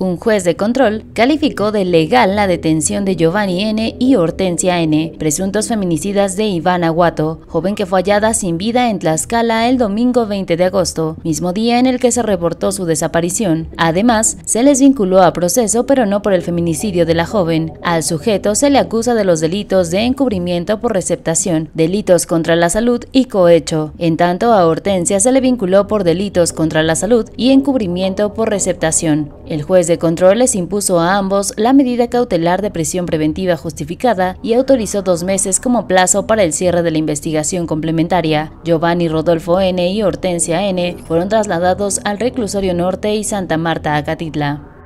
Un juez de control calificó de legal la detención de Giovanni N. y Hortensia N., presuntos feminicidas de Ivana Aguato, joven que fue hallada sin vida en Tlaxcala el domingo 20 de agosto, mismo día en el que se reportó su desaparición. Además, se les vinculó a proceso, pero no por el feminicidio de la joven. Al sujeto se le acusa de los delitos de encubrimiento por receptación, delitos contra la salud y cohecho. En tanto, a Hortensia se le vinculó por delitos contra la salud y encubrimiento por receptación. El juez de control les impuso a ambos la medida cautelar de prisión preventiva justificada y autorizó dos meses como plazo para el cierre de la investigación complementaria. Giovanni Rodolfo N. y Hortensia N. fueron trasladados al reclusorio norte y Santa Marta Acatitla.